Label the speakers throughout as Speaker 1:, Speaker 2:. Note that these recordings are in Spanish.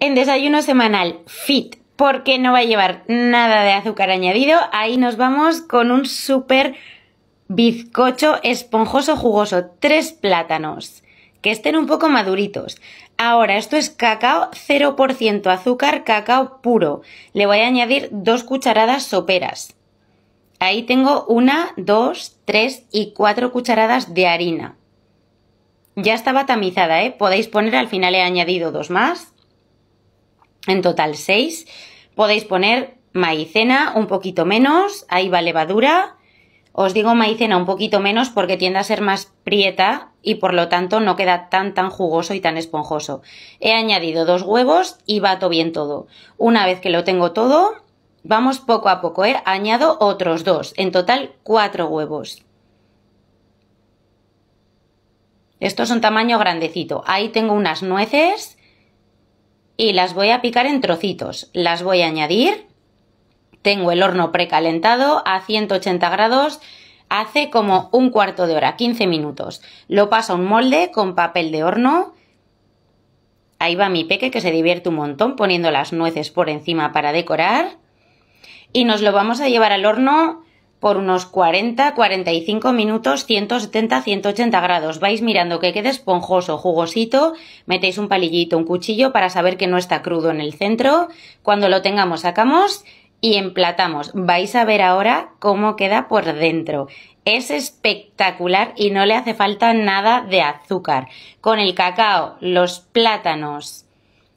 Speaker 1: en desayuno semanal fit, porque no va a llevar nada de azúcar añadido. Ahí nos vamos con un súper bizcocho esponjoso jugoso, tres plátanos que estén un poco maduritos. Ahora, esto es cacao 0% azúcar, cacao puro. Le voy a añadir dos cucharadas soperas. Ahí tengo una, dos, tres y cuatro cucharadas de harina. Ya estaba tamizada, ¿eh? Podéis poner al final he añadido dos más en total 6. Podéis poner maicena un poquito menos, ahí va levadura. Os digo maicena un poquito menos porque tiende a ser más prieta y por lo tanto no queda tan tan jugoso y tan esponjoso. He añadido dos huevos y bato bien todo. Una vez que lo tengo todo, vamos poco a poco, he ¿eh? añado otros dos, en total cuatro huevos. Estos son tamaño grandecito. Ahí tengo unas nueces y las voy a picar en trocitos. Las voy a añadir. Tengo el horno precalentado a 180 grados hace como un cuarto de hora, 15 minutos. Lo paso a un molde con papel de horno. Ahí va mi peque que se divierte un montón poniendo las nueces por encima para decorar. Y nos lo vamos a llevar al horno por unos 40, 45 minutos, 170, 180 grados. Vais mirando que quede esponjoso, jugosito, metéis un palillito, un cuchillo para saber que no está crudo en el centro. Cuando lo tengamos sacamos y emplatamos. Vais a ver ahora cómo queda por dentro. Es espectacular y no le hace falta nada de azúcar. Con el cacao, los plátanos,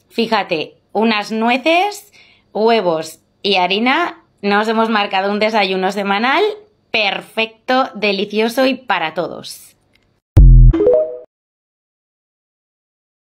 Speaker 1: fíjate, unas nueces, huevos y harina nos hemos marcado un desayuno semanal perfecto, delicioso y para todos.